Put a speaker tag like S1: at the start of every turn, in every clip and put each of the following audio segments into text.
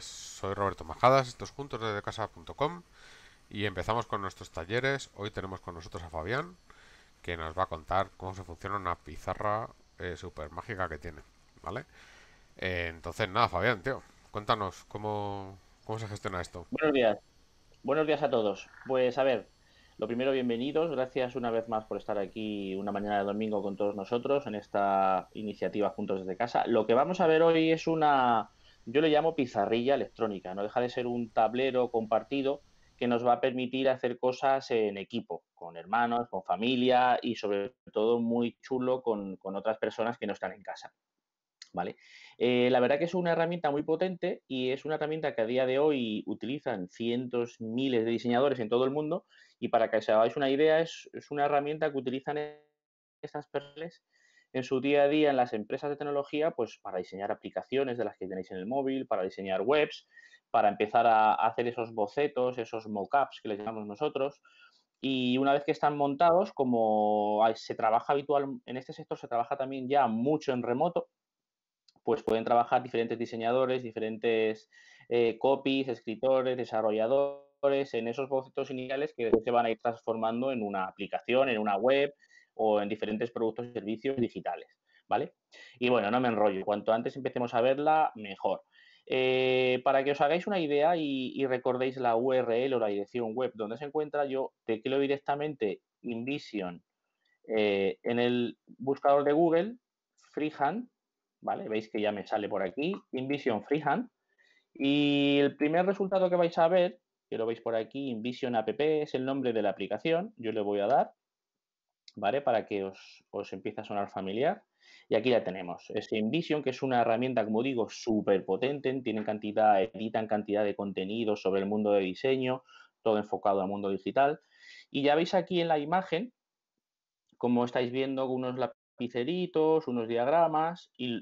S1: soy Roberto Majadas, estos juntos desde casa.com y empezamos con nuestros talleres. Hoy tenemos con nosotros a Fabián, que nos va a contar cómo se funciona una pizarra eh, super mágica que tiene, ¿vale? Eh, entonces, nada, Fabián, tío, cuéntanos cómo, cómo se gestiona esto.
S2: Buenos días. Buenos días a todos. Pues a ver, lo primero, bienvenidos. Gracias una vez más por estar aquí una mañana de domingo con todos nosotros en esta iniciativa Juntos desde Casa. Lo que vamos a ver hoy es una yo le llamo pizarrilla electrónica, no deja de ser un tablero compartido que nos va a permitir hacer cosas en equipo, con hermanos, con familia y sobre todo muy chulo con, otras personas que no están en casa. ¿Vale? Eh, la verdad que es una herramienta muy potente y es una herramienta que a día de hoy utilizan cientos, miles de diseñadores en todo el mundo y para que os hagáis una idea, es, es una herramienta que utilizan e-, estas perles en su día a día en las empresas de tecnología, pues para diseñar aplicaciones de las que tenéis en el móvil, para diseñar webs, para empezar a hacer esos bocetos, esos mockups que les llamamos nosotros. Y una vez que están montados, como se trabaja habitual en este sector, se trabaja también ya mucho en remoto, pues pueden trabajar diferentes diseñadores, diferentes eh, copies, escritores, desarrolladores en esos bocetos iniciales que se van a ir transformando en una aplicación, en una web, o en diferentes productos y servicios digitales, ¿vale? Y bueno, no me enrollo, cuanto antes empecemos a verla, mejor. Eh, para que os hagáis una idea y, recordéis la URL o la dirección web donde se encuentra, yo tecleo directamente InVision eh, en el buscador de Google, Freehand, ¿vale? Veis que ya me sale por aquí, InVision Freehand. Y el primer resultado que vais a ver, que lo veis por aquí, InVision App, es el nombre de la aplicación, yo le voy a dar. ¿vale? Para que os, os empiece a sonar familiar. Y aquí la tenemos. Es InVision, que es una herramienta, como digo, súper potente. Tienen cantidad, editan cantidad de contenido sobre el mundo de diseño, todo enfocado al mundo digital. Y ya veis aquí en la imagen, como estáis viendo, unos lapiceritos, unos diagramas y,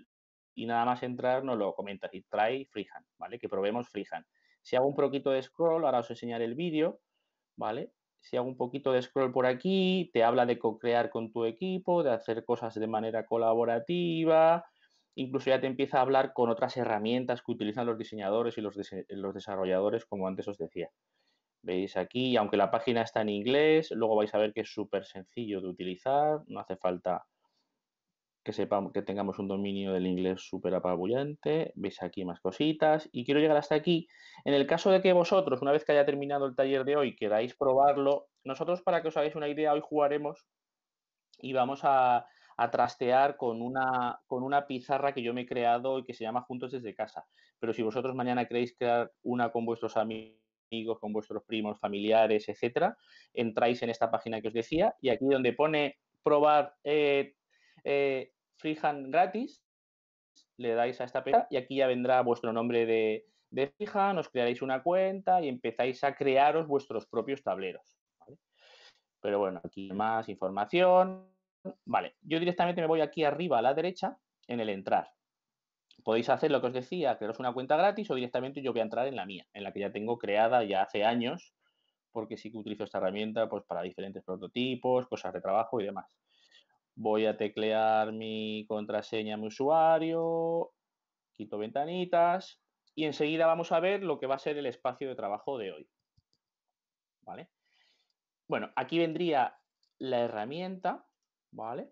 S2: nada más entrar nos lo comenta y trae Freehand, ¿vale? Que probemos Freehand. Si hago un poquito de scroll, ahora os enseñaré el vídeo, ¿vale? si hago un poquito de scroll por aquí, te habla de co-crear con tu equipo, de hacer cosas de manera colaborativa, incluso ya te empieza a hablar con otras herramientas que utilizan los diseñadores y los, los desarrolladores, como antes os decía. Veis aquí, aunque la página está en inglés, luego vais a ver que es súper sencillo de utilizar, no hace falta que sepamos, que tengamos un dominio del inglés súper apabullante. Veis aquí más cositas. Y quiero llegar hasta aquí. En el caso de que vosotros, una vez que haya terminado el taller de hoy, queráis probarlo, nosotros, para que os hagáis una idea, hoy jugaremos y vamos a, a trastear con una, con una pizarra que yo me he creado y que se llama Juntos desde casa. Pero si vosotros mañana queréis crear una con vuestros amigos, con vuestros primos, familiares, etcétera, entráis en esta página que os decía y aquí donde pone probar eh, eh, freehand gratis, le dais a esta pestaña y aquí ya vendrá vuestro nombre de, de freehand, os crearéis una cuenta y empezáis a crearos vuestros propios tableros. Pero bueno, aquí más información. Vale, yo directamente me voy aquí arriba a la derecha en el entrar. Podéis hacer lo que os decía, crearos una cuenta gratis o directamente yo voy a entrar en la mía, en la que ya tengo creada ya hace años, porque sí que utilizo esta herramienta pues, para diferentes prototipos, cosas de trabajo y demás voy a teclear mi contraseña, mi usuario, quito ventanitas y enseguida vamos a ver lo que va a ser el espacio de trabajo de hoy. ¿Vale? Bueno, aquí vendría la herramienta, ¿vale?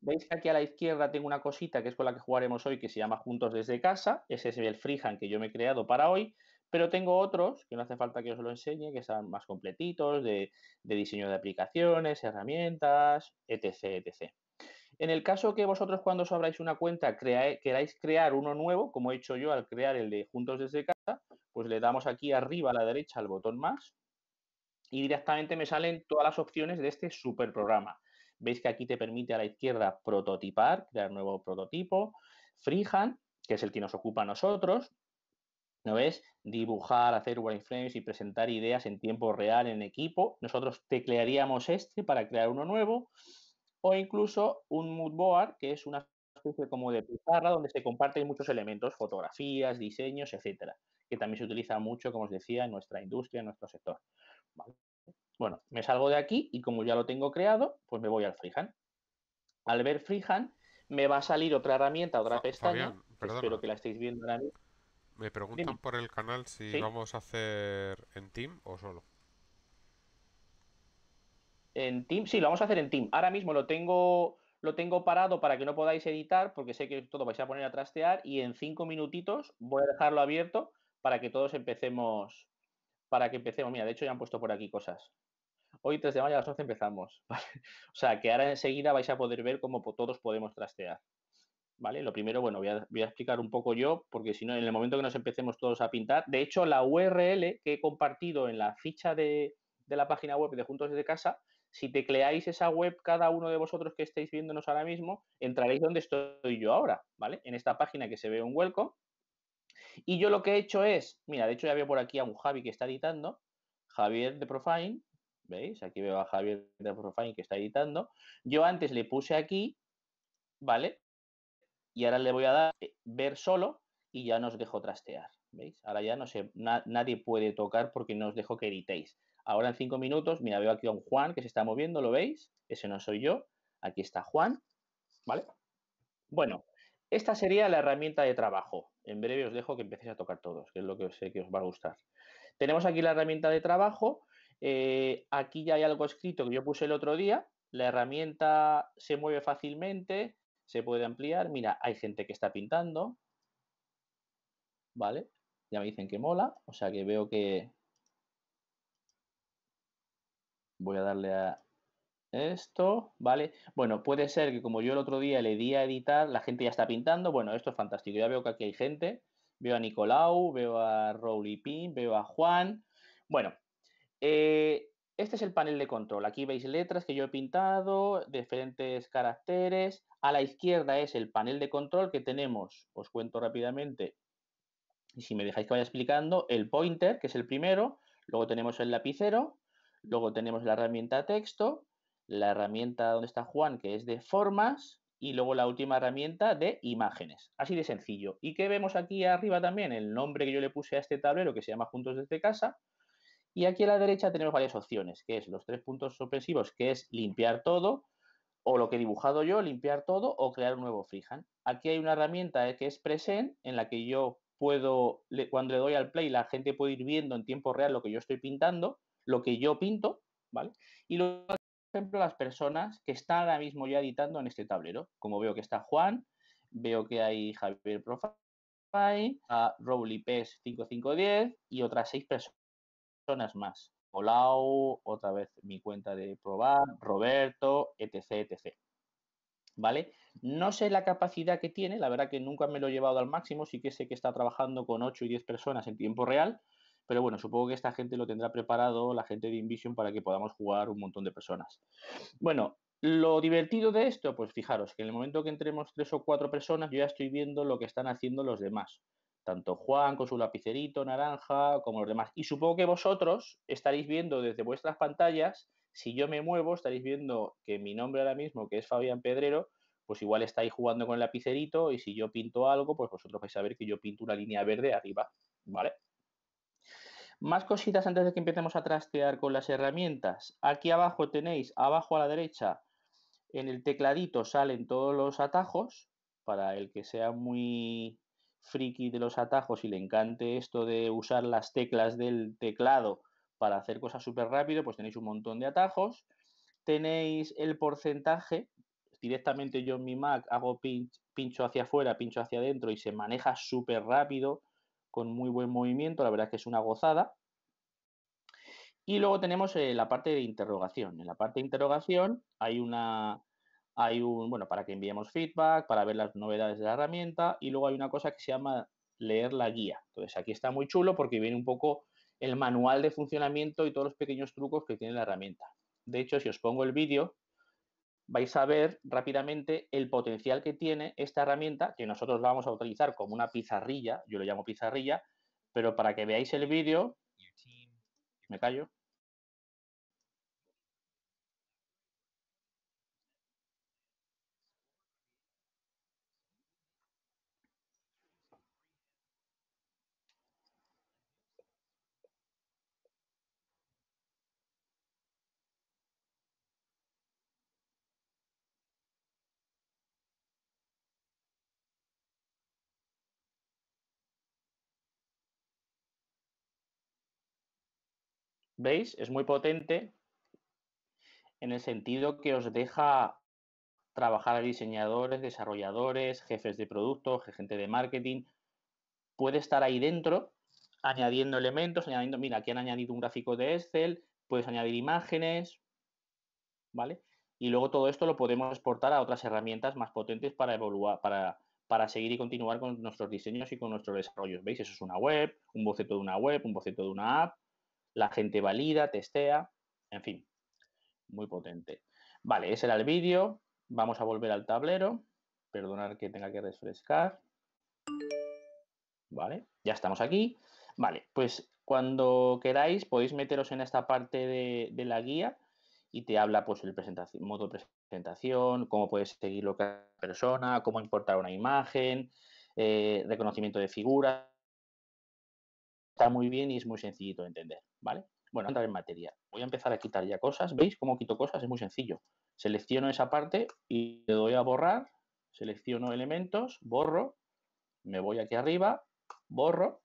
S2: Veis que aquí a la izquierda tengo una cosita que es con la que jugaremos hoy que se llama Juntos desde casa. Ese es el freehand que yo me he creado para hoy. Pero tengo otros que no hace falta que os lo enseñe, que sean más completitos, de, diseño de aplicaciones, herramientas, etc, etc. En el caso que vosotros cuando os abráis una cuenta queráis crear uno nuevo, como he hecho yo al crear el de Juntos desde casa, pues le damos aquí arriba a la derecha al botón más y directamente me salen todas las opciones de este super programa. Veis que aquí te permite a la izquierda prototipar, crear nuevo prototipo, freehand, que es el que nos ocupa a nosotros, es Dibujar, hacer wireframes y presentar ideas en tiempo real en equipo. Nosotros teclearíamos este para crear uno nuevo. O incluso un mood board, que es una especie como de pizarra donde se comparten muchos elementos, fotografías, diseños, etcétera, que también se utiliza mucho, como os decía, en nuestra industria, en nuestro sector. Bueno, me salgo de aquí y como ya lo tengo creado, pues me voy al Freehand. Al ver Freehand, me va a salir otra herramienta, otra pestaña. Espero que la estéis viendo ahora mismo.
S1: Me preguntan por el canal si vamos a hacer en team o solo.
S2: En team, sí, lo vamos a hacer en team. Ahora mismo lo tengo, lo tengo parado para que no podáis editar, porque sé que todo vais a poner a trastear y en cinco minutitos voy a dejarlo abierto para que todos empecemos, para que empecemos. Mira, de hecho ya han puesto por aquí cosas. Hoy 3 de mayo a las 11 empezamos. O sea, que ahora enseguida vais a poder ver cómo todos podemos trastear. ¿vale? Lo primero, bueno, voy a, explicar un poco yo, porque si no, en el momento que nos empecemos todos a pintar, de hecho, la URL que he compartido en la ficha de, la página web de Juntos desde Casa, si tecleáis esa web, cada uno de vosotros que estáis viéndonos ahora mismo, entraréis donde estoy yo ahora, ¿vale? En esta página que se ve un welcome. Y yo lo que he hecho es, mira, de hecho ya veo por aquí a un Javi que está editando, Javier de Profine, ¿veis? Aquí veo a Javier de Profine que está editando. Yo antes le puse aquí, ¿vale? y ahora le voy a dar eh, ver solo y ya nos dejo trastear. ¿Veis? Ahora ya no sé, nadie puede tocar porque no os dejo que editéis. Ahora en cinco minutos, mira, veo aquí a un Juan que se está moviendo, ¿lo veis? Ese no soy yo. Aquí está Juan, ¿vale? Bueno, esta sería la herramienta de trabajo. En breve os dejo que empecéis a tocar todos, que es lo que sé que os va a gustar. Tenemos aquí la herramienta de trabajo. Eh, aquí ya hay algo escrito que yo puse el otro día. La herramienta se mueve fácilmente, se puede ampliar. Mira, hay gente que está pintando, ¿vale? Ya me dicen que mola, o sea que veo que voy a darle a esto, ¿vale? Bueno, puede ser que como yo el otro día le di a editar, la gente ya está pintando, bueno, esto es fantástico, ya veo que aquí hay gente, veo a Nicolau, veo a Pin veo a Juan, bueno, eh, este es el panel de control, aquí veis letras que yo he pintado, diferentes caracteres, a la izquierda es el panel de control que tenemos, os cuento rápidamente, y si me dejáis que vaya explicando, el pointer, que es el primero, luego tenemos el lapicero, luego tenemos la herramienta texto, la herramienta donde está Juan, que es de formas, y luego la última herramienta de imágenes. Así de sencillo. ¿Y que vemos aquí arriba también? El nombre que yo le puse a este tablero que se llama Juntos desde casa. Y aquí a la derecha tenemos varias opciones, que es los tres puntos suspensivos, que es limpiar todo, o lo que he dibujado yo, limpiar todo o crear un nuevo frijan Aquí hay una herramienta eh, que es Present, en la que yo puedo, cuando le doy al play, la gente puede ir viendo en tiempo real lo que yo estoy pintando, lo que yo pinto, ¿vale? Y luego, por ejemplo, las personas que están ahora mismo ya editando en este tablero. Como veo que está Juan, veo que hay Javier profile a Rowley PES 5510 y otras seis personas más hola otra vez mi cuenta de probar, Roberto, etc, etc. ¿Vale? No sé la capacidad que tiene, la verdad que nunca me lo he llevado al máximo, sí que sé que está trabajando con 8 y 10 personas en tiempo real, pero bueno, supongo que esta gente lo tendrá preparado, la gente de Invision, para que podamos jugar un montón de personas. Bueno, lo divertido de esto, pues fijaros que en el momento que entremos 3 o 4 personas, yo ya estoy viendo lo que están haciendo los demás tanto Juan con su lapicerito naranja como los demás. Y supongo que vosotros estaréis viendo desde vuestras pantallas, si yo me muevo, estaréis viendo que mi nombre ahora mismo, que es Fabián Pedrero, pues igual estáis jugando con el lapicerito y si yo pinto algo, pues vosotros vais a ver que yo pinto una línea verde arriba, ¿vale? Más cositas antes de que empecemos a trastear con las herramientas. Aquí abajo tenéis, abajo a la derecha, en el tecladito salen todos los atajos, para el que sea muy friki de los atajos y le encante esto de usar las teclas del teclado para hacer cosas súper rápido, pues tenéis un montón de atajos. Tenéis el porcentaje, directamente yo en mi Mac hago pincho hacia afuera, pincho hacia adentro y se maneja súper rápido, con muy buen movimiento, la verdad es que es una gozada. Y luego tenemos eh, la parte de interrogación. En la parte de interrogación hay una, hay un, bueno, para que enviemos feedback, para ver las novedades de la herramienta y luego hay una cosa que se llama leer la guía. Entonces aquí está muy chulo porque viene un poco el manual de funcionamiento y todos los pequeños trucos que tiene la herramienta. De hecho, si os pongo el vídeo, vais a ver rápidamente el potencial que tiene esta herramienta, que nosotros la vamos a utilizar como una pizarrilla, yo lo llamo pizarrilla, pero para que veáis el vídeo, me callo, ¿Veis? Es muy potente en el sentido que os deja trabajar a diseñadores, desarrolladores, jefes de producto, gente de marketing. Puede estar ahí dentro añadiendo elementos, añadiendo, mira, aquí han añadido un gráfico de Excel, puedes añadir imágenes, ¿vale? Y luego todo esto lo podemos exportar a otras herramientas más potentes para evoluar, para, para seguir y continuar con nuestros diseños y con nuestros desarrollos. ¿Veis? Eso es una web, un boceto de una web, un boceto de una app, la gente valida, testea, en fin, muy potente. Vale, ese era el vídeo. Vamos a volver al tablero. Perdonar que tenga que refrescar. Vale, ya estamos aquí. Vale, pues cuando queráis podéis meteros en esta parte de, la guía y te habla pues el presentación, modo presentación, cómo puedes seguir lo que persona, cómo importar una imagen, eh, reconocimiento de figuras, está muy bien y es muy sencillito de entender, ¿vale? Bueno, andar en materia. Voy a empezar a quitar ya cosas. ¿Veis cómo quito cosas? Es muy sencillo. Selecciono esa parte y le doy a borrar. Selecciono elementos, borro. Me voy aquí arriba, borro.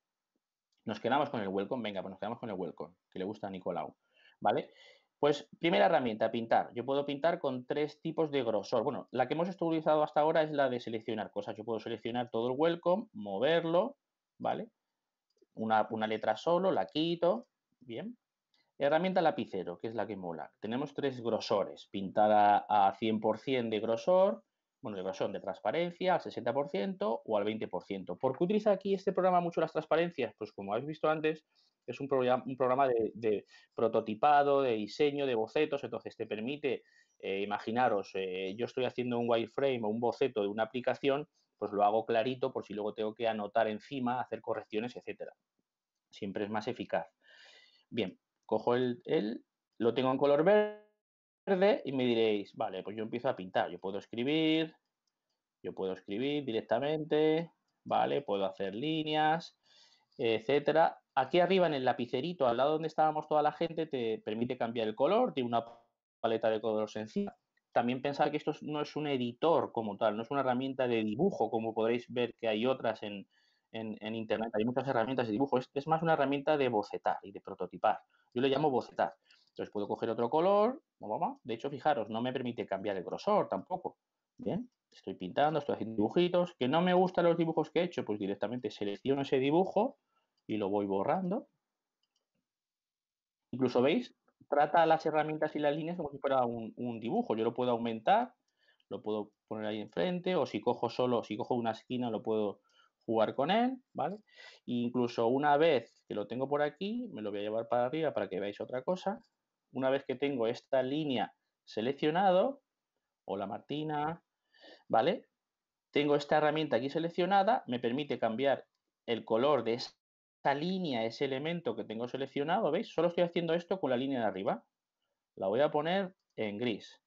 S2: Nos quedamos con el welcome. Venga, pues nos quedamos con el welcome, que le gusta a Nicolau, ¿vale? Pues primera herramienta, pintar. Yo puedo pintar con tres tipos de grosor. Bueno, la que hemos utilizado hasta ahora es la de seleccionar cosas. Yo puedo seleccionar todo el welcome, moverlo, ¿vale? una, letra solo, la quito, bien. Herramienta lapicero, que es la que mola. Tenemos tres grosores, pintada a 100% de grosor, bueno, de grosor de transparencia, al 60% o al 20%. ¿Por qué utiliza aquí este programa mucho las transparencias? Pues como habéis visto antes, es un, programa, un programa de, prototipado, de diseño, de bocetos, entonces te permite, eh, imaginaros, eh, yo estoy haciendo un wireframe o un boceto de una aplicación pues lo hago clarito por si luego tengo que anotar encima, hacer correcciones, etcétera. Siempre es más eficaz. Bien, cojo el, lo tengo en color verde y me diréis, vale, pues yo empiezo a pintar, yo puedo escribir, yo puedo escribir directamente, vale, puedo hacer líneas, etcétera. Aquí arriba en el lapicerito, al lado donde estábamos toda la gente, te permite cambiar el color, tiene una paleta de colores sencilla también pensar que esto no es un editor como tal, no es una herramienta de dibujo, como podréis ver que hay otras en, Internet. Hay muchas herramientas de dibujo. Es, es, más una herramienta de bocetar y de prototipar. Yo le llamo bocetar. Entonces puedo coger otro color. De hecho, fijaros, no me permite cambiar el grosor tampoco. Bien, estoy pintando, estoy haciendo dibujitos. Que no me gustan los dibujos que he hecho, pues directamente selecciono ese dibujo y lo voy borrando. Incluso veis, trata las herramientas y las líneas como si fuera un, dibujo. Yo lo puedo aumentar, lo puedo poner ahí enfrente, o si cojo solo, si cojo una esquina, lo puedo jugar con él, ¿vale? incluso una vez que lo tengo por aquí, me lo voy a llevar para arriba para que veáis otra cosa. Una vez que tengo esta línea seleccionado, hola Martina, ¿vale? Tengo esta herramienta aquí seleccionada, me permite cambiar el color de esta, esta línea, ese elemento que tengo seleccionado, ¿veis? Solo estoy haciendo esto con la línea de arriba. La voy a poner en gris.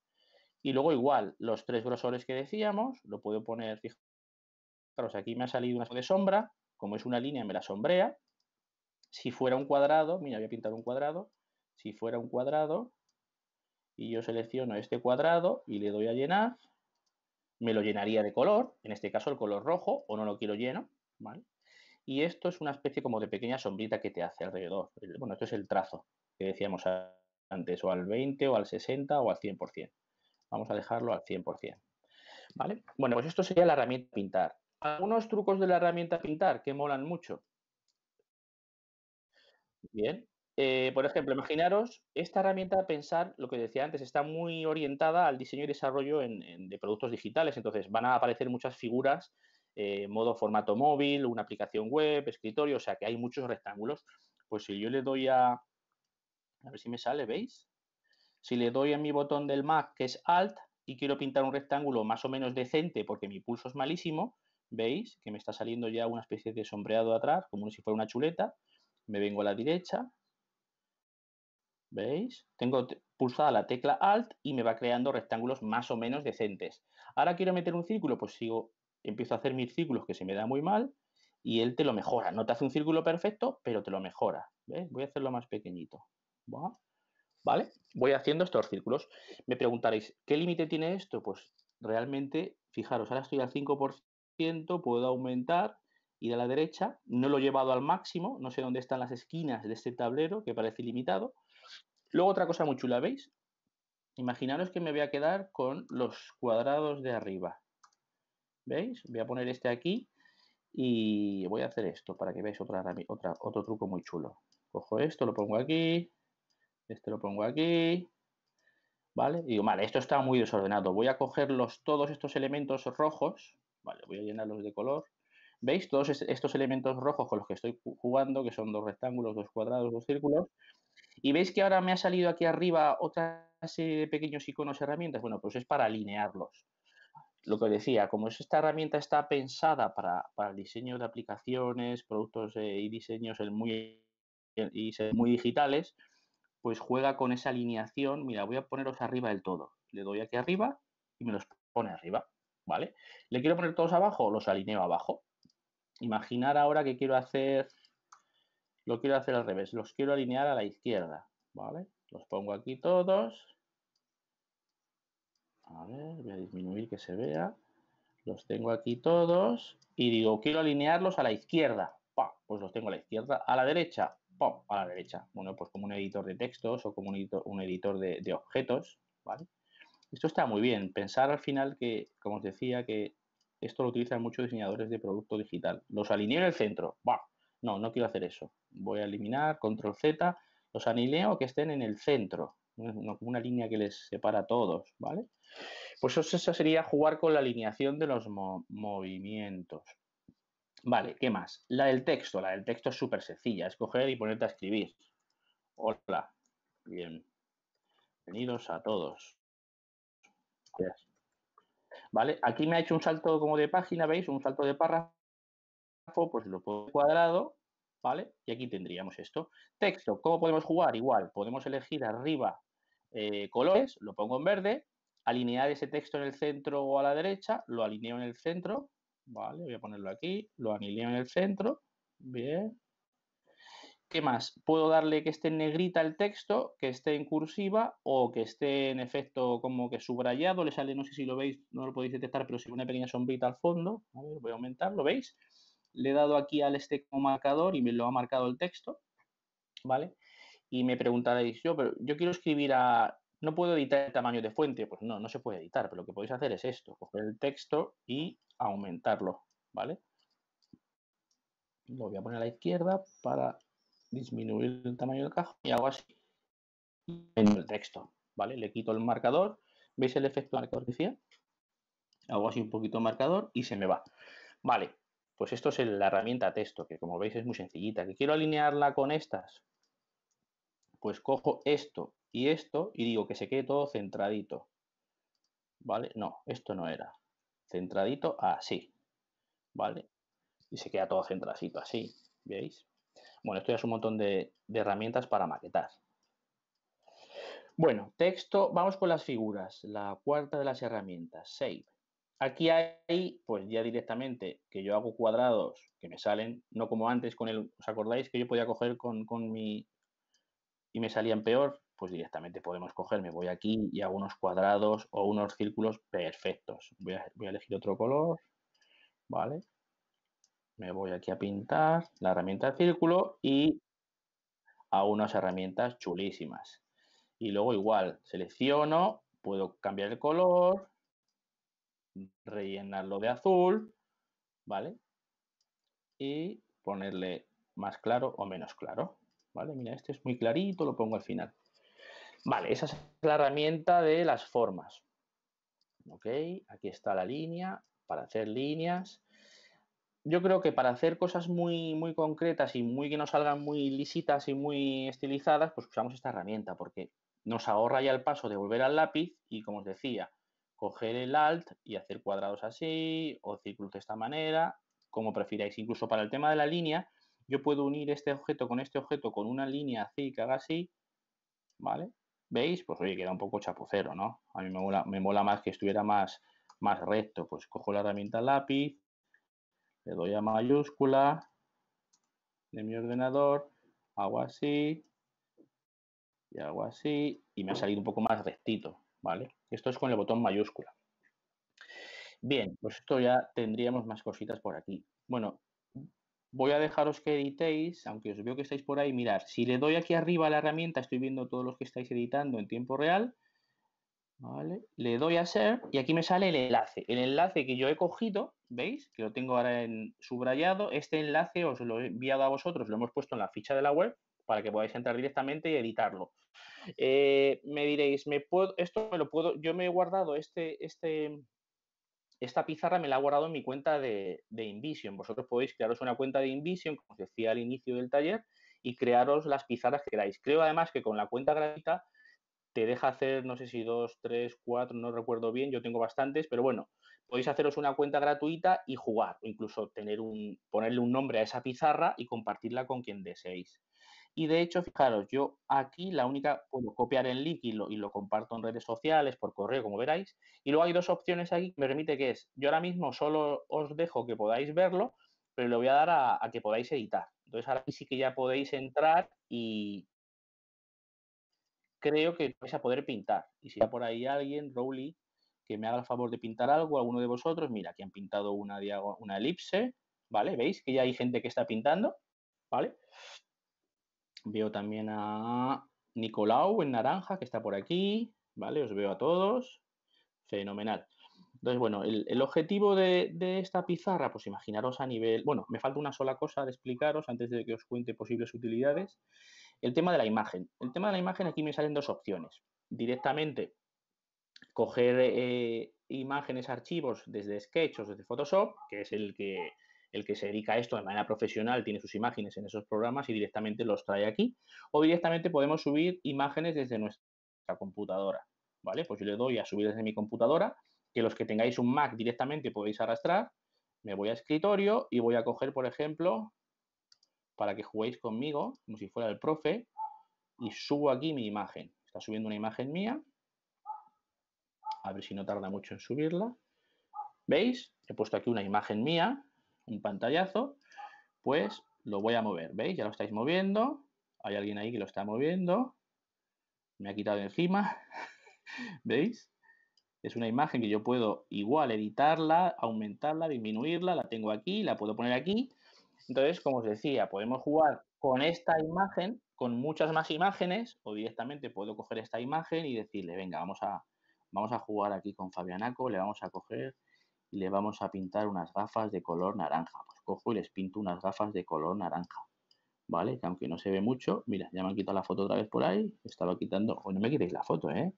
S2: Y luego igual, los tres grosores que decíamos, lo puedo poner, fijaros, aquí me ha salido una de sombra, como es una línea me la sombrea. Si fuera un cuadrado, mira, voy a pintar un cuadrado, si fuera un cuadrado, y yo selecciono este cuadrado y le doy a llenar, me lo llenaría de color, en este caso el color rojo, o no lo quiero lleno, ¿vale? Y esto es una especie como de pequeña sombrita que te hace alrededor. Bueno, esto es el trazo que decíamos antes, o al 20, o al 60, o al 100%. Vamos a dejarlo al 100%. ¿Vale? Bueno, pues esto sería la herramienta pintar. Algunos trucos de la herramienta pintar que molan mucho. Bien. Eh, por ejemplo, imaginaros, esta herramienta, pensar lo que decía antes, está muy orientada al diseño y desarrollo de productos digitales. Entonces, van a aparecer muchas figuras eh, modo formato móvil, una aplicación web, escritorio, o sea que hay muchos rectángulos. Pues si yo le doy a, a ver si me sale, ¿veis? Si le doy a mi botón del Mac, que es Alt, y quiero pintar un rectángulo más o menos decente porque mi pulso es malísimo, ¿veis? Que me está saliendo ya una especie de sombreado atrás, como si fuera una chuleta. Me vengo a la derecha, ¿Veis? Tengo pulsada la tecla Alt y me va creando rectángulos más o menos decentes. Ahora quiero meter un círculo, pues sigo empiezo a hacer mis círculos que se me da muy mal y él te lo mejora. No te hace un círculo perfecto, pero te lo mejora. Voy a hacerlo más pequeñito. ¿Vale? Voy haciendo estos círculos. Me preguntaréis, ¿qué límite tiene esto? Pues realmente, fijaros, ahora estoy al 5%, puedo aumentar, ir a la derecha, no lo he llevado al máximo, no sé dónde están las esquinas de este tablero que parece ilimitado. Luego otra cosa muy chula, ¿veis? Imaginaros que me voy a quedar con los cuadrados de arriba. ¿Veis? Voy a poner este aquí y voy a hacer esto para que veáis otra, otra, otro truco muy chulo. Cojo esto, lo pongo aquí, este lo pongo aquí, ¿vale? Y digo, vale, esto está muy desordenado. Voy a coger los, todos estos elementos rojos, vale, voy a llenarlos de color. ¿Veis? Todos estos elementos rojos con los que estoy jugando, que son dos rectángulos, dos cuadrados, dos círculos. Y veis que ahora me ha salido aquí arriba otra serie eh, de pequeños iconos herramientas. Bueno, pues es para alinearlos lo que decía, como es esta herramienta está pensada para, el diseño de aplicaciones, productos eh, y diseños muy, y muy digitales, pues juega con esa alineación. Mira, voy a poneros arriba del todo. Le doy aquí arriba y me los pone arriba, ¿vale? Le quiero poner todos abajo, los alineo abajo. Imaginar ahora que quiero hacer, lo quiero hacer al revés, los quiero alinear a la izquierda, ¿vale? Los pongo aquí todos a ver, voy a disminuir que se vea. Los tengo aquí todos y digo, quiero alinearlos a la izquierda. Pues los tengo a la izquierda. A la derecha, a la derecha. Bueno, pues como un editor de textos o como un editor, de, objetos, ¿vale? Esto está muy bien. Pensar al final que, como os decía, que esto lo utilizan muchos diseñadores de producto digital. Los alineo en el centro. No, no quiero hacer eso. Voy a eliminar, control Z, los alineo que estén en el centro una línea que les separa a todos, ¿vale? Pues eso, sería jugar con la alineación de los movimientos. Vale, ¿qué más? La del texto. La del texto es súper sencilla. Escoger y ponerte a escribir. Hola. Bien. Bienvenidos a todos. Vale, aquí me ha hecho un salto como de página, ¿veis? Un salto de párrafo, pues lo puedo cuadrado, ¿vale? Y aquí tendríamos esto. Texto, ¿cómo podemos jugar? Igual, podemos elegir arriba eh, colores, lo pongo en verde, alinear ese texto en el centro o a la derecha, lo alineo en el centro, vale, voy a ponerlo aquí, lo alineo en el centro, bien. ¿Qué más? Puedo darle que esté en negrita el texto, que esté en cursiva o que esté en efecto como que subrayado, le sale, no sé si lo veis, no lo podéis detectar, pero si una pequeña sombrita al fondo, voy a aumentar, ¿lo veis? Le he dado aquí al este como marcador y me lo ha marcado el texto, ¿vale? Y me preguntaréis, yo, pero yo quiero escribir a. No puedo editar el tamaño de fuente. Pues no, no se puede editar, pero lo que podéis hacer es esto: coger el texto y aumentarlo, ¿vale? Lo voy a poner a la izquierda para disminuir el tamaño del cajón y hago así en el texto, ¿vale? Le quito el marcador. ¿Veis el efecto marcador que hacía? Hago así un poquito marcador y se me va. Vale, pues esto es la herramienta texto, que como veis es muy sencillita. ¿Que quiero alinearla con estas? pues cojo esto y esto y digo que se quede todo centradito. ¿Vale? No, esto no era. Centradito así. ¿Vale? Y se queda todo centradito así. ¿Veis? Bueno, esto ya es un montón de, herramientas para maquetar. Bueno, texto, vamos con las figuras, la cuarta de las herramientas, Save. Aquí hay, pues ya directamente, que yo hago cuadrados que me salen, no como antes con el, ¿os acordáis que yo podía coger con mi me salían peor, pues directamente podemos coger, me voy aquí y hago unos cuadrados o unos círculos perfectos. Voy a, elegir otro color, ¿vale? Me voy aquí a pintar la herramienta de círculo y a unas herramientas chulísimas. Y luego igual, selecciono, puedo cambiar el color, rellenarlo de azul, ¿vale? Y ponerle más claro o menos claro. ¿vale? Mira, este es muy clarito, lo pongo al final. Vale, esa es la herramienta de las formas. ¿Ok? Aquí está la línea para hacer líneas. Yo creo que para hacer cosas muy, muy concretas y muy que no salgan muy lisitas y muy estilizadas, pues usamos esta herramienta porque nos ahorra ya el paso de volver al lápiz y, como os decía, coger el alt y hacer cuadrados así o círculos de esta manera, como prefiráis. Incluso para el tema de la línea, yo puedo unir este objeto con este objeto con una línea así que haga así, ¿vale? ¿Veis? Pues oye, queda un poco chapucero, ¿no? A mí me mola, más que estuviera más, más recto. Pues cojo la herramienta lápiz, le doy a mayúscula de mi ordenador, hago así y hago así y me ha salido un poco más rectito, ¿vale? Esto es con el botón mayúscula. Bien, pues esto ya tendríamos más cositas por aquí. Bueno, voy a dejaros que editéis, aunque os veo que estáis por ahí, Mirad, si le doy aquí arriba a la herramienta, estoy viendo todos los que estáis editando en tiempo real, Le doy a ser y aquí me sale el enlace. El enlace que yo he cogido, ¿veis? Que lo tengo ahora en subrayado. Este enlace os lo he enviado a vosotros, lo hemos puesto en la ficha de la web para que podáis entrar directamente y editarlo. Eh, me diréis, ¿me puedo, esto me lo puedo, yo me he guardado este, este, esta pizarra me la ha guardado en mi cuenta de, de, InVision. Vosotros podéis crearos una cuenta de InVision, como os decía al inicio del taller, y crearos las pizarras que queráis. Creo además que con la cuenta gratuita te deja hacer, no sé si dos, tres, cuatro, no recuerdo bien, yo tengo bastantes, pero bueno, podéis haceros una cuenta gratuita y jugar, o incluso tener un, ponerle un nombre a esa pizarra y compartirla con quien deseéis. Y de hecho, fijaros, yo aquí la única puedo copiar en link y lo, comparto en redes sociales, por correo, como veráis. Y luego hay dos opciones aquí me permite que es, yo ahora mismo solo os dejo que podáis verlo, pero le voy a dar a, que podáis editar. Entonces ahora sí que ya podéis entrar y, creo que vais a poder pintar. Y si hay por ahí alguien, Rowley, que me haga el favor de pintar algo, alguno de vosotros, mira, aquí han pintado una, una elipse, ¿vale? ¿Veis que ya hay gente que está pintando? ¿Vale? Veo también a Nicolau en naranja, que está por aquí, ¿vale? Os veo a todos. Fenomenal. Entonces, bueno, el, objetivo de, esta pizarra, pues imaginaros a nivel, bueno, me falta una sola cosa de explicaros antes de que os cuente posibles utilidades, el tema de la imagen. El tema de la imagen aquí me salen dos opciones. Directamente coger eh, imágenes, archivos desde Sketch o desde Photoshop, que es el que, el que se dedica a esto de manera profesional tiene sus imágenes en esos programas y directamente los trae aquí. O directamente podemos subir imágenes desde nuestra computadora. ¿Vale? Pues yo le doy a subir desde mi computadora, que los que tengáis un Mac directamente podéis arrastrar. Me voy a escritorio y voy a coger, por ejemplo, para que juguéis conmigo, como si fuera el profe, y subo aquí mi imagen. Está subiendo una imagen mía. A ver si no tarda mucho en subirla. ¿Veis? He puesto aquí una imagen mía un pantallazo, pues lo voy a mover. ¿Veis? Ya lo estáis moviendo. Hay alguien ahí que lo está moviendo. Me ha quitado encima. ¿Veis? Es una imagen que yo puedo igual editarla, aumentarla, disminuirla. La tengo aquí, la puedo poner aquí. Entonces, como os decía, podemos jugar con esta imagen, con muchas más imágenes, o directamente puedo coger esta imagen y decirle, venga, vamos a, vamos a jugar aquí con Fabianaco, le vamos a coger y le vamos a pintar unas gafas de color naranja. Pues cojo y les pinto unas gafas de color naranja. ¿Vale? Que aunque no se ve mucho, mira, ya me han quitado la foto otra vez por ahí. Estaba quitando. no me queréis la foto, ¿eh?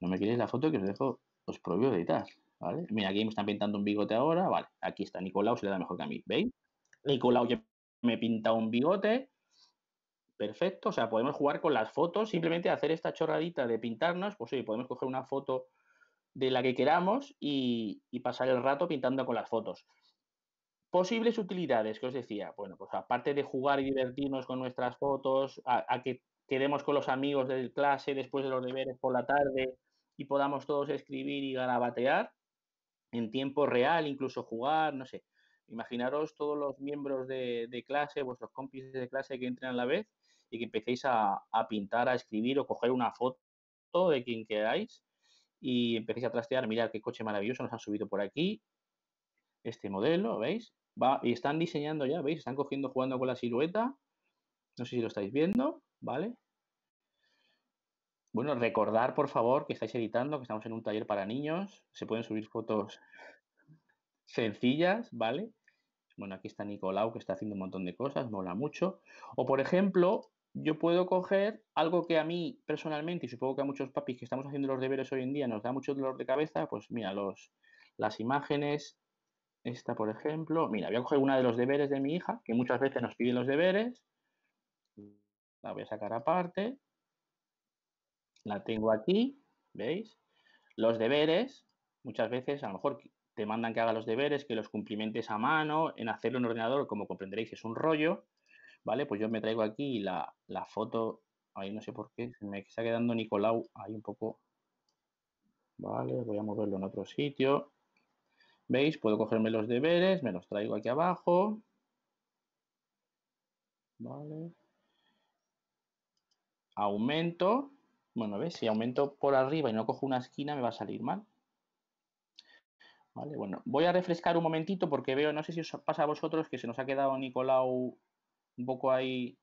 S2: No me queréis la foto que os dejo, os de editar. ¿Vale? Mira, aquí me están pintando un bigote ahora. Vale, aquí está Nicolau, se le da mejor que a mí. ¿Veis? Nicolau ya me pinta un bigote. Perfecto. O sea, podemos jugar con las fotos. Simplemente hacer esta chorradita de pintarnos. Pues sí, podemos coger una foto de la que queramos y, pasar el rato pintando con las fotos. Posibles utilidades que os decía. Bueno, pues aparte de jugar y divertirnos con nuestras fotos, a, que quedemos con los amigos de clase después de los deberes por la tarde y podamos todos escribir y garabatear en tiempo real, incluso jugar, no sé. Imaginaros todos los miembros de, clase, vuestros cómplices de clase que entren a la vez y que empecéis a, a pintar, a escribir o coger una foto de quien queráis y empecéis a trastear, mirad qué coche maravilloso nos han subido por aquí, este modelo, ¿veis? Va, y están diseñando ya, ¿veis? Están cogiendo, jugando con la silueta, no sé si lo estáis viendo, ¿vale? Bueno, recordar, por favor, que estáis editando, que estamos en un taller para niños, se pueden subir fotos sencillas, ¿vale? Bueno, aquí está Nicolau, que está haciendo un montón de cosas, mola mucho. O, por ejemplo, yo puedo coger algo que a mí personalmente, y supongo que a muchos papis que estamos haciendo los deberes hoy en día nos da mucho dolor de cabeza, pues mira, los, las imágenes, esta por ejemplo, mira, voy a coger una de los deberes de mi hija, que muchas veces nos piden los deberes, la voy a sacar aparte, la tengo aquí, ¿veis? Los deberes, muchas veces a lo mejor te mandan que haga los deberes, que los cumplimentes a mano, en hacerlo en ordenador, como comprenderéis, es un rollo, ¿vale? Pues yo me traigo aquí la, foto, ahí no sé por qué, se me está quedando Nicolau ahí un poco, ¿vale? Voy a moverlo en otro sitio. ¿Veis? Puedo cogerme los deberes, me los traigo aquí abajo. ¿Vale? Aumento. Bueno, ¿ves? Si aumento por arriba y no cojo una esquina, me va a salir mal. Vale, bueno, voy a refrescar un momentito porque veo, no sé si os pasa a vosotros, que se nos ha quedado Nicolau un poco ahí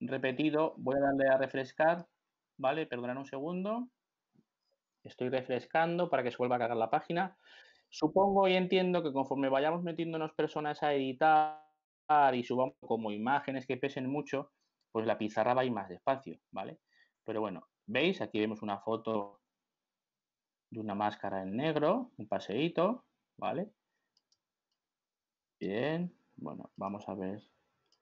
S2: repetido. Voy a darle a refrescar, ¿vale? Perdonad un segundo. Estoy refrescando para que se vuelva a cargar la página. Supongo y entiendo que conforme vayamos metiéndonos personas a editar y subamos como imágenes que pesen mucho, pues la pizarra va a más despacio, ¿vale? Pero bueno, veis, aquí vemos una foto de una máscara en negro, un paseíto, ¿vale? Bien, bueno, vamos a ver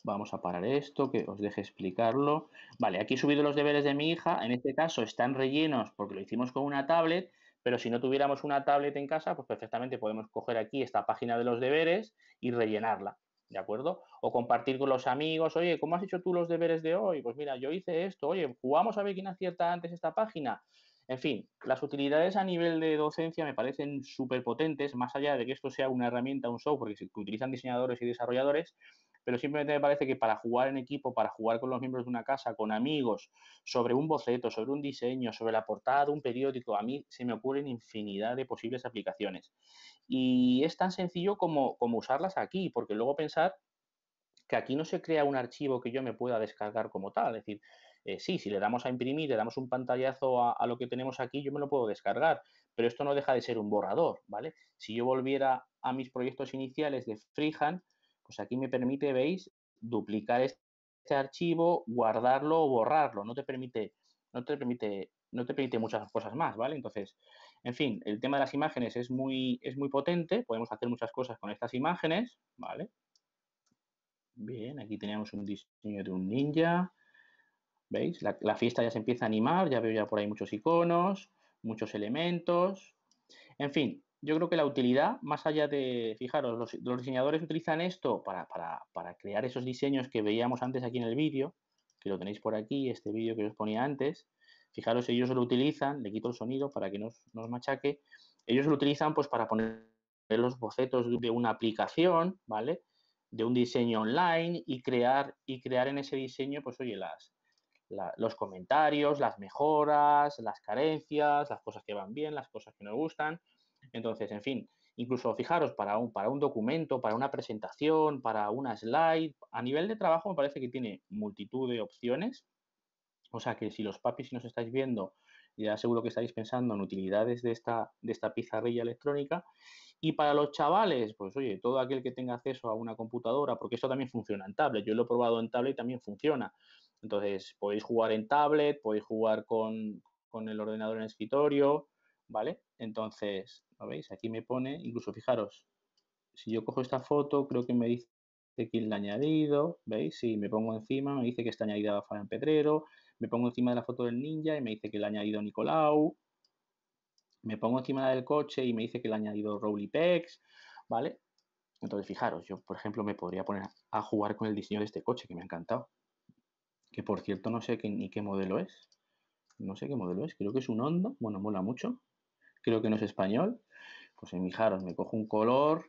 S2: Vamos a parar esto, que os deje explicarlo. Vale, aquí he subido los deberes de mi hija. En este caso están rellenos porque lo hicimos con una tablet, pero si no tuviéramos una tablet en casa, pues perfectamente podemos coger aquí esta página de los deberes y rellenarla. ¿De acuerdo? O compartir con los amigos, oye, ¿cómo has hecho tú los deberes de hoy? Pues mira, yo hice esto, oye, jugamos a ver quién acierta antes esta página. En fin, las utilidades a nivel de docencia me parecen súper potentes, más allá de que esto sea una herramienta, un software que utilizan diseñadores y desarrolladores, pero simplemente me parece que para jugar en equipo, para jugar con los miembros de una casa, con amigos, sobre un boceto, sobre un diseño, sobre la portada de un periódico, a mí se me ocurren infinidad de posibles aplicaciones. Y es tan sencillo como, usarlas aquí, porque luego pensar que aquí no se crea un archivo que yo me pueda descargar como tal. Es decir, eh, sí, si le damos a imprimir, le damos un pantallazo a, a, lo que tenemos aquí, yo me lo puedo descargar, pero esto no deja de ser un borrador, ¿vale? Si yo volviera a mis proyectos iniciales de Freehand, pues aquí me permite, veis, duplicar este archivo, guardarlo o borrarlo. No te permite, no te permite, no te permite muchas cosas más, ¿vale? Entonces, en fin, el tema de las imágenes es muy, es muy potente. Podemos hacer muchas cosas con estas imágenes, ¿vale? Bien, aquí teníamos un diseño de un ninja. ¿Veis? La, la fiesta ya se empieza a animar, ya veo ya por ahí muchos iconos, muchos elementos. En fin, yo creo que la utilidad, más allá de, fijaros, los, diseñadores utilizan esto para, para, para, crear esos diseños que veíamos antes aquí en el vídeo, que lo tenéis por aquí, este vídeo que os ponía antes. Fijaros, ellos lo utilizan, le quito el sonido para que no os machaque. Ellos lo utilizan pues para poner los bocetos de una aplicación, ¿vale? De un diseño online y crear, y crear en ese diseño, pues oye, las, los comentarios, las mejoras, las carencias, las cosas que van bien, las cosas que nos gustan. Entonces, en fin, incluso fijaros, para un, para un documento, para una presentación, para una slide, a nivel de trabajo me parece que tiene multitud de opciones. O sea que si los papis nos estáis viendo, ya seguro que estáis pensando en utilidades de esta, de esta pizarrilla electrónica. Y para los chavales, pues oye, todo aquel que tenga acceso a una computadora, porque eso también funciona en tablet. Yo lo he probado en tablet y también funciona. Entonces, podéis jugar en tablet, podéis jugar con, con el ordenador en escritorio, ¿vale? Entonces, ¿Lo veis? Aquí me pone, incluso fijaros, si yo cojo esta foto, creo que me dice que la añadido, ¿veis? Si me pongo encima, me dice que está añadida Fabián Pedrero, me pongo encima de la foto del ninja y me dice que la ha añadido Nicolau, me pongo encima del coche y me dice que le ha añadido Rowley Pex, ¿vale? Entonces, fijaros, yo, por ejemplo, me podría poner a jugar con el diseño de este coche, que me ha encantado. Que, por cierto, no sé qué, ni qué modelo es. No sé qué modelo es, creo que es un Honda, bueno, mola mucho creo que no es español, pues en mi jaros me cojo un color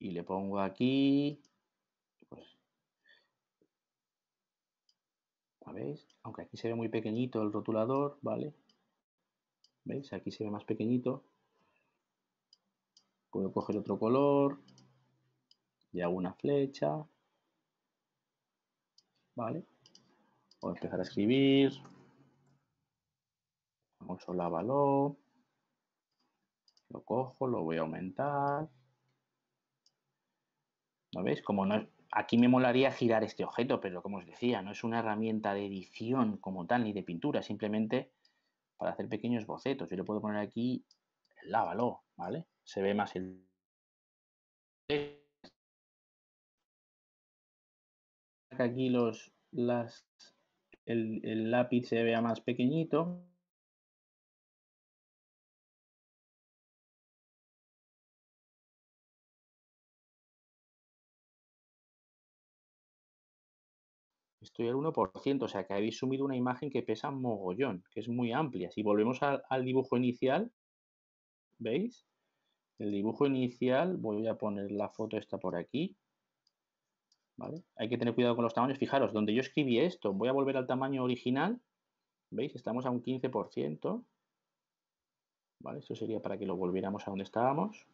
S2: y le pongo aquí, pues, ¿veis? Aunque aquí se ve muy pequeñito el rotulador, ¿vale? ¿Veis? Aquí se ve más pequeñito. Puedo coger otro color, y hago una flecha, ¿vale? Voy a empezar a escribir. Vamos a la valor. Lo cojo, lo voy a aumentar. ¿No veis? Como no, aquí me molaría girar este objeto, pero como os decía, no es una herramienta de edición como tal ni de pintura, simplemente para hacer pequeños bocetos. Yo le puedo poner aquí el lávalo, ¿vale? Se ve más el... Aquí los, las, el, el lápiz se vea más pequeñito. estoy al 1%, o sea que habéis sumido una imagen que pesa mogollón, que es muy amplia. Si volvemos al dibujo inicial, ¿veis? El dibujo inicial, voy a poner la foto esta por aquí. Hay que tener cuidado con los tamaños. Fijaros, donde yo escribí esto, voy a volver al tamaño original. ¿Veis? Estamos a un 15%. ¿Vale? Esto sería para que lo volviéramos a donde estábamos.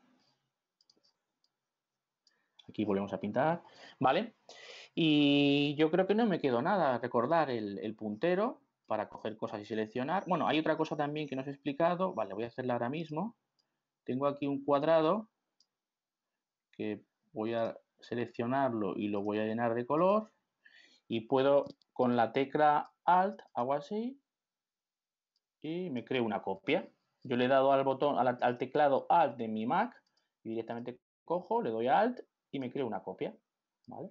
S2: Aquí volvemos a pintar. ¿Vale? Y yo creo que no me quedó nada. Recordar el, puntero para coger cosas y seleccionar. Bueno, hay otra cosa también que no os he explicado. Vale, voy a hacerla ahora mismo. Tengo aquí un cuadrado que voy a seleccionarlo y lo voy a llenar de color. Y puedo con la tecla Alt, hago así y me creo una copia. Yo le he dado al botón, al, teclado Alt de mi Mac y directamente cojo, le doy a Alt y me creo una copia. ¿Vale?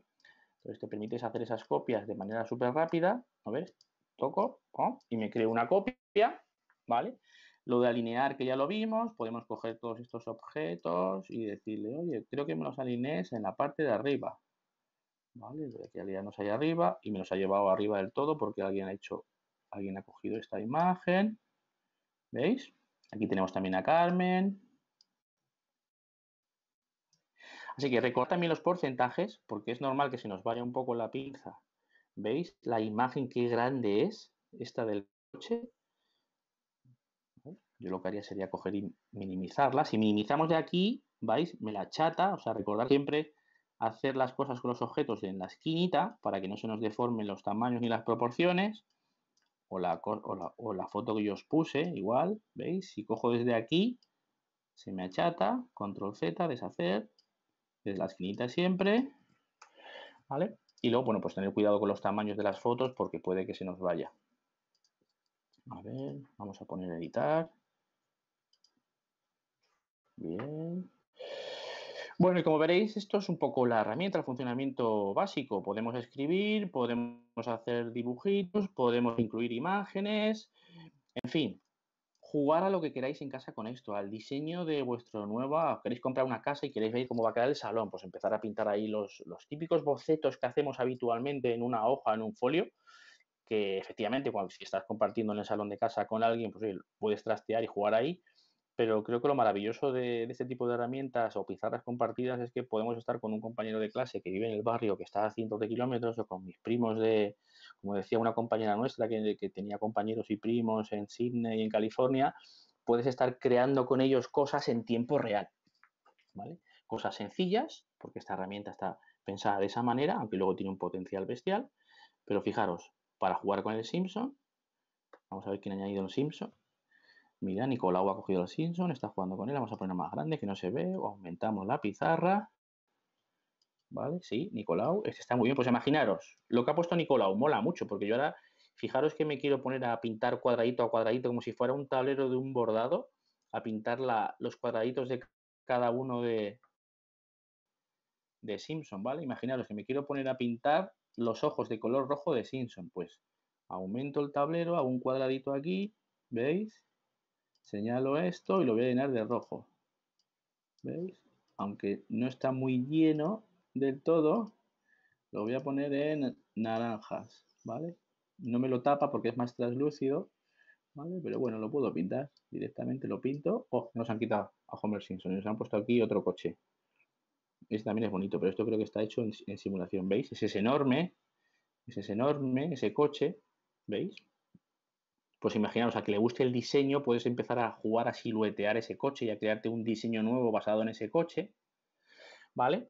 S2: Entonces te permites hacer esas copias de manera súper rápida. A ver, toco y me creo una copia, ¿vale? Lo de alinear que ya lo vimos, podemos coger todos estos objetos y decirle, oye, creo que me los alinees en la parte de arriba. ¿Vale? de aquí ahí arriba y me los ha llevado arriba del todo porque alguien ha hecho, alguien ha cogido esta imagen. ¿Veis? Aquí tenemos también a Carmen, Así que recorta también los porcentajes, porque es normal que se nos vaya un poco la pinza. ¿Veis la imagen qué grande es esta del coche? Yo lo que haría sería coger y minimizarla. Si minimizamos de aquí, ¿veis? Me la chata, o sea, recordar siempre hacer las cosas con los objetos en la esquinita para que no se nos deformen los tamaños ni las proporciones. O o la foto que yo os puse, igual, ¿veis? Si cojo desde aquí, se me achata, control Z, deshacer, desde la esquinita siempre, ¿vale? Y luego, bueno, pues tener cuidado con los tamaños de las fotos porque puede que se nos vaya. A ver, vamos a poner editar. Bien. Bueno, y como veréis, esto es un poco la herramienta, el funcionamiento básico. Podemos escribir, podemos hacer dibujitos, podemos incluir imágenes, en fin, jugar a lo que queráis en casa con esto, al diseño de vuestro nueva, queréis comprar una casa y queréis ver cómo va a quedar el salón, pues empezar a pintar ahí los, típicos bocetos que hacemos habitualmente en una hoja, en un folio, que efectivamente cuando si estás compartiendo en el salón de casa con alguien, pues puedes trastear y jugar ahí, pero creo que lo maravilloso de, de, este tipo de herramientas o pizarras compartidas es que podemos estar con un compañero de clase que vive en el barrio que está a cientos de kilómetros o con mis primos de, como decía una compañera nuestra que, tenía compañeros y primos en Sydney y en California, puedes estar creando con ellos cosas en tiempo real. ¿vale? Cosas sencillas, porque esta herramienta está pensada de esa manera, aunque luego tiene un potencial bestial. Pero fijaros, para jugar con el Simpson, vamos a ver quién ha añadido el Simpson. Mira, Nicolau ha cogido el Simpson, está jugando con él, vamos a poner más grande que no se ve, o aumentamos la pizarra. ¿Vale? Sí, Nicolau. Este está muy bien. Pues imaginaros, lo que ha puesto Nicolau mola mucho, porque yo ahora, fijaros que me quiero poner a pintar cuadradito a cuadradito, como si fuera un tablero de un bordado, a pintar los cuadraditos de cada uno de, de Simpson, ¿vale? Imaginaros que me quiero poner a pintar los ojos de color rojo de Simpson. Pues aumento el tablero, hago un cuadradito aquí, ¿veis? Señalo esto y lo voy a llenar de rojo. ¿Veis? Aunque no está muy lleno, del todo, lo voy a poner en naranjas, ¿vale? No me lo tapa porque es más translúcido, ¿vale? Pero bueno, lo puedo pintar. Directamente lo pinto. o oh, nos han quitado a Homer Simpson. Nos han puesto aquí otro coche. Este también es bonito, pero esto creo que está hecho en, simulación. ¿Veis? Ese es enorme. Ese es enorme, ese coche. ¿Veis? Pues imaginaos, a que le guste el diseño, puedes empezar a jugar a siluetear ese coche y a crearte un diseño nuevo basado en ese coche. ¿Vale?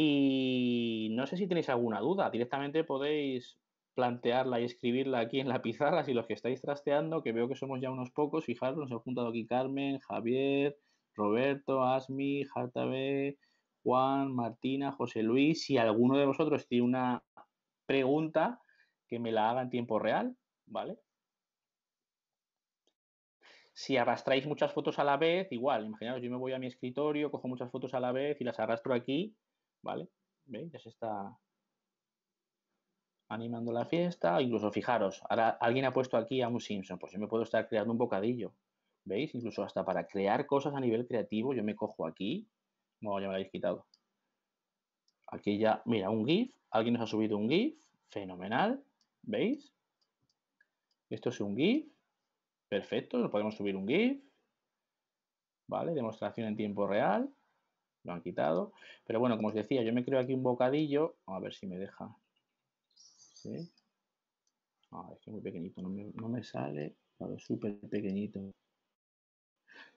S2: Y no sé si tenéis alguna duda, directamente podéis plantearla y escribirla aquí en la pizarra si los que estáis trasteando, que veo que somos ya unos pocos, fijaros, nos han juntado aquí Carmen, Javier, Roberto, Asmi, Jartabe, Juan, Martina, José Luis, si alguno de vosotros tiene una pregunta, que me la haga en tiempo real, ¿vale? Si arrastráis muchas fotos a la vez, igual, imaginaros, yo me voy a mi escritorio, cojo muchas fotos a la vez y las arrastro aquí ¿vale? ¿Veis? Ya se está animando la fiesta. Incluso fijaros, ahora alguien ha puesto aquí a un Simpson, pues yo me puedo estar creando un bocadillo. ¿Veis? Incluso hasta para crear cosas a nivel creativo, yo me cojo aquí. No, ya me lo habéis quitado. Aquí ya, mira, un GIF. Alguien nos ha subido un GIF. Fenomenal. ¿Veis? Esto es un GIF. Perfecto, lo podemos subir un GIF. ¿Vale? Demostración en tiempo real lo han quitado. Pero bueno, como os decía, yo me creo aquí un bocadillo. A ver si me deja. Ah, es que muy pequeñito, no me, no me sale. Es súper pequeñito.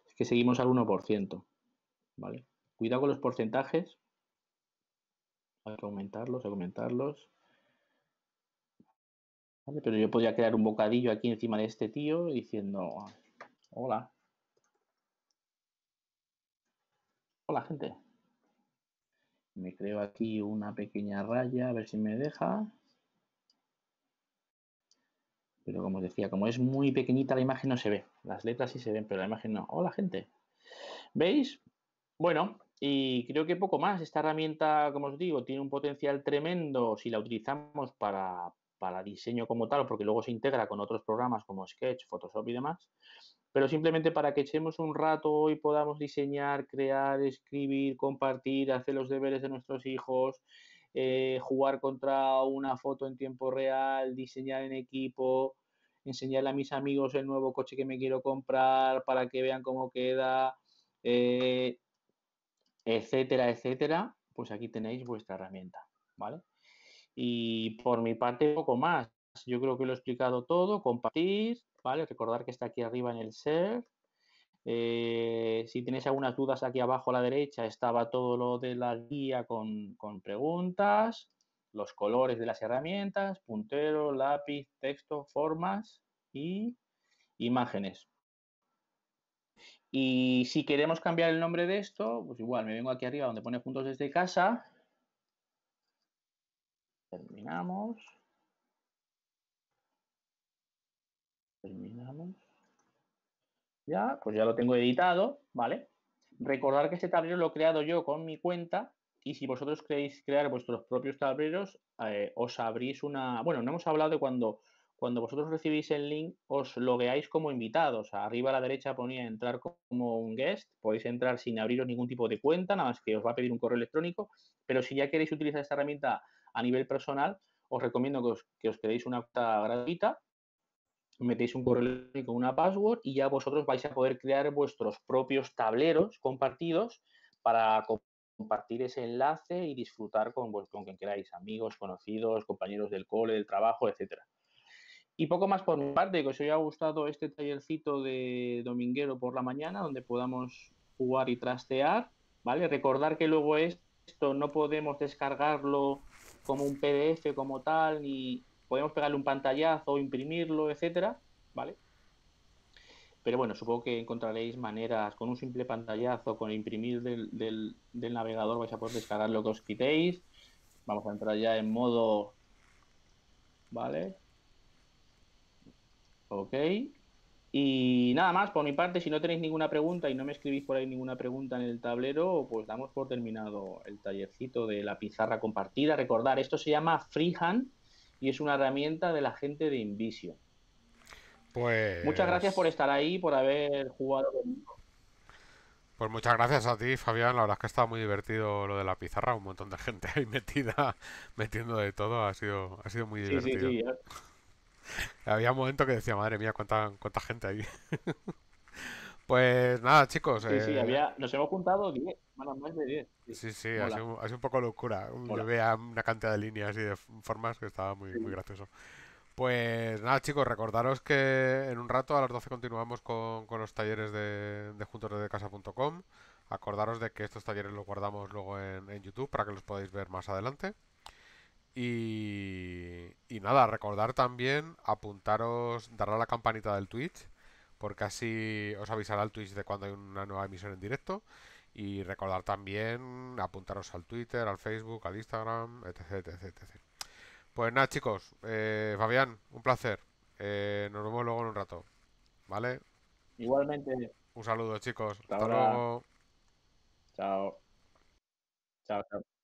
S2: Es que seguimos al 1%. ¿Vale? Cuidado con los porcentajes. Hay que aumentarlos, aumentarlos. Pero yo podría crear un bocadillo aquí encima de este tío diciendo, ah, hola, Hola, gente. Me creo aquí una pequeña raya, a ver si me deja. Pero como os decía, como es muy pequeñita la imagen no se ve. Las letras sí se ven, pero la imagen no. Hola, gente. ¿Veis? Bueno, y creo que poco más. Esta herramienta, como os digo, tiene un potencial tremendo si la utilizamos para, para diseño como tal, porque luego se integra con otros programas como Sketch, Photoshop y demás pero simplemente para que echemos un rato y podamos diseñar, crear, escribir, compartir, hacer los deberes de nuestros hijos, eh, jugar contra una foto en tiempo real, diseñar en equipo, enseñarle a mis amigos el nuevo coche que me quiero comprar para que vean cómo queda, eh, etcétera, etcétera, pues aquí tenéis vuestra herramienta, ¿vale? Y por mi parte, poco más. Yo creo que lo he explicado todo, compartir, ¿vale? Recordar que está aquí arriba en el ser. Eh, si tenéis algunas dudas, aquí abajo a la derecha estaba todo lo de la guía con, con preguntas, los colores de las herramientas, puntero, lápiz, texto, formas y imágenes. Y si queremos cambiar el nombre de esto, pues igual me vengo aquí arriba donde pone puntos desde casa. Terminamos. Terminamos. Ya, pues ya lo tengo editado, ¿vale? Recordar que este tablero lo he creado yo con mi cuenta y si vosotros queréis crear vuestros propios tableros, eh, os abrís una... Bueno, no hemos hablado de cuando, cuando vosotros recibís el link, os logueáis como invitados. Arriba a la derecha ponía entrar como un guest. Podéis entrar sin abriros ningún tipo de cuenta, nada más que os va a pedir un correo electrónico. Pero si ya queréis utilizar esta herramienta a nivel personal, os recomiendo que os, que os creéis una cuenta gratuita metéis un correo electrónico, una password y ya vosotros vais a poder crear vuestros propios tableros compartidos para compartir ese enlace y disfrutar con, con quien queráis, amigos, conocidos, compañeros del cole, del trabajo, etcétera. Y poco más por mi parte, que os haya gustado este tallercito de dominguero por la mañana, donde podamos jugar y trastear, ¿vale? Recordar que luego esto no podemos descargarlo como un PDF como tal, ni, podemos pegarle un pantallazo, imprimirlo, etcétera, ¿vale? Pero bueno, supongo que encontraréis maneras con un simple pantallazo, con imprimir del, navegador, vais a poder descargar lo que os quitéis. Vamos a entrar ya en modo. ¿Vale? Ok. Y nada más, por mi parte, si no tenéis ninguna pregunta y no me escribís por ahí ninguna pregunta en el tablero, pues damos por terminado el tallercito de la pizarra compartida. Recordar, esto se llama Freehand y es una herramienta de la gente de Invisio.
S1: Pues... Muchas gracias por estar
S2: ahí, por haber jugado conmigo.
S1: Pues muchas gracias a ti, Fabián. La verdad es que estado muy divertido lo de la pizarra. Un montón de gente ahí metida, metiendo de todo. Ha sido, ha sido muy divertido. Había momentos que decía, madre mía, cuánta, cuánta gente ahí. Pues nada, chicos. sí, eh, había...
S2: nos hemos juntado 10, más de 10. Sí, sí, ha, sido,
S1: un poco locura. Yo veía una cantidad de líneas y de formas que estaba muy, muy gracioso. Pues nada, chicos, recordaros que en un rato a las 12 continuamos con, los talleres de, de juntos Acordaros de que estos talleres los guardamos luego en, YouTube para que los podáis ver más adelante. Y, y, nada, recordar también apuntaros, dar a la campanita del Twitch porque así os avisará el Twitch de cuando hay una nueva emisión en directo. Y recordar también apuntaros al Twitter, al Facebook, al Instagram, etc. etc, Pues nada, chicos, eh, Fabián, un placer. Eh, nos vemos luego en un rato. ¿Vale? Igualmente. Un saludo, chicos. Hasta, luego. Chao. Chao, chao.